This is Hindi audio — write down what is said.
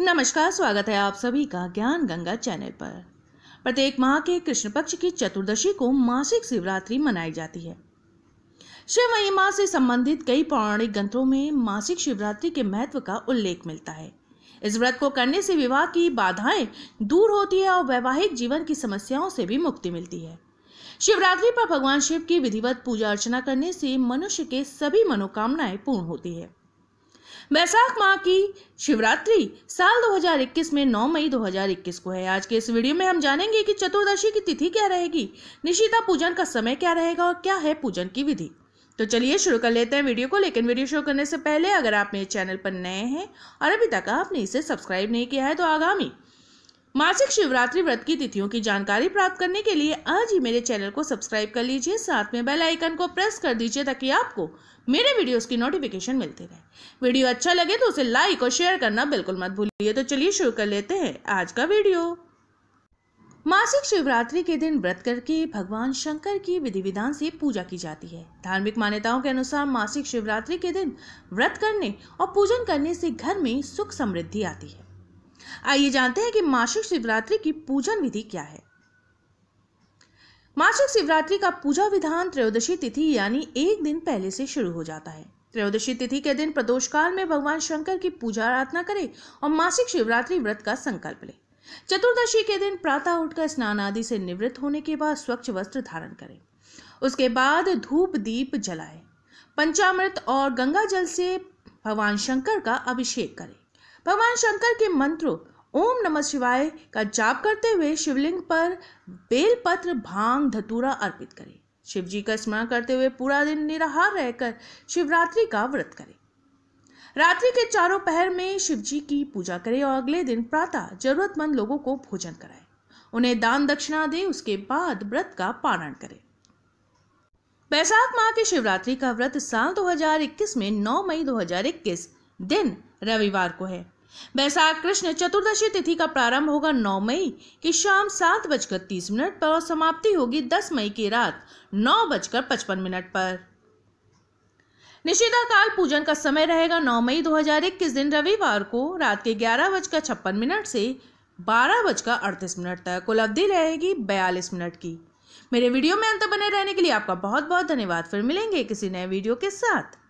नमस्कार स्वागत है आप सभी का ज्ञान गंगा चैनल पर प्रत्येक माह के कृष्ण पक्ष की चतुर्दशी को मासिक शिवरात्रि मनाई जाती है शिव महिमा से संबंधित कई पौराणिक ग्रंथों में मासिक शिवरात्रि के महत्व का उल्लेख मिलता है इस व्रत को करने से विवाह की बाधाएं दूर होती है और वैवाहिक जीवन की समस्याओं से भी मुक्ति मिलती है शिवरात्रि पर भगवान शिव की विधिवत पूजा अर्चना करने से मनुष्य के सभी मनोकामनाएं पूर्ण होती है बैसाख माह की शिवरात्रि साल 2021 में 9 मई 2021 को है आज के इस वीडियो में हम जानेंगे कि चतुर्दशी की तिथि क्या रहेगी निशिता पूजन का समय क्या रहेगा और क्या है पूजन की विधि तो चलिए शुरू कर लेते हैं वीडियो को लेकिन वीडियो शुरू करने से पहले अगर आप मेरे चैनल पर नए हैं और अभी तक आपने इसे सब्सक्राइब नहीं किया है तो आगामी मासिक शिवरात्रि व्रत की तिथियों की जानकारी प्राप्त करने के लिए आज ही मेरे चैनल को सब्सक्राइब कर लीजिए साथ में बेल आइकन को प्रेस कर दीजिए ताकि आपको मेरे वीडियोस की नोटिफिकेशन मिलती रहे वीडियो अच्छा लगे तो उसे लाइक और शेयर करना बिल्कुल मत भूलिए तो चलिए शुरू कर लेते हैं आज का वीडियो मासिक शिवरात्रि के दिन व्रत करके भगवान शंकर की विधि विधान से पूजा की जाती है धार्मिक मान्यताओं के अनुसार मासिक शिवरात्रि के दिन व्रत करने और पूजन करने से घर में सुख समृद्धि आती है आइए जानते हैं कि मासिक शिवरात्रि की पूजन विधि क्या है मासिक शिवरात्रि का पूजा विधान त्रयोदशी तिथि यानी एक दिन पहले से शुरू हो जाता है त्रयोदशी तिथि के दिन प्रदोष काल में भगवान शंकर की पूजा आराधना करें और मासिक शिवरात्रि व्रत का संकल्प लें चतुर्दशी के दिन प्रातः उठकर स्नान आदि से निवृत्त होने के बाद स्वच्छ वस्त्र धारण करें उसके बाद धूप दीप जलाएं पंचामृत और गंगा जल से भगवान शंकर का अभिषेक करें भगवान शंकर के मंत्र ओम नमः शिवाय का जाप करते हुए शिवलिंग पर बेलपत्र भांग धतूरा अर्पित करें शिव जी का स्मरण करते हुए पूरा दिन निराहार रहकर शिवरात्रि का व्रत करें रात्रि के चारों पहर में शिव जी की पूजा करें और अगले दिन प्रातः जरूरतमंद लोगों को भोजन कराएं उन्हें दान दक्षिणा दें उसके बाद व्रत का पारण करें बैसाख माह के शिवरात्रि का व्रत साल 2021 में 9 मई 2021 दिन रविवार को है वैशाख कृष्ण चतुर्दशी तिथि का प्रारंभ होगा 9 मई की शाम सात बजकर तीस मिनट पर और समाप्ति होगी 10 मई की रात नौ बजकर पचपन मिनट पर निषेधा काल पूजन का समय रहेगा 9 मई 2021 दिन रविवार को रात के ग्यारह बजकर छप्पन मिनट से बारह बजकर अड़तीस मिनट तक कुल अवधि रहेगी बयालीस मिनट की मेरे वीडियो में अंत बने रहने के लिए आपका बहुत बहुत धन्यवाद फिर मिलेंगे किसी नए वीडियो के साथ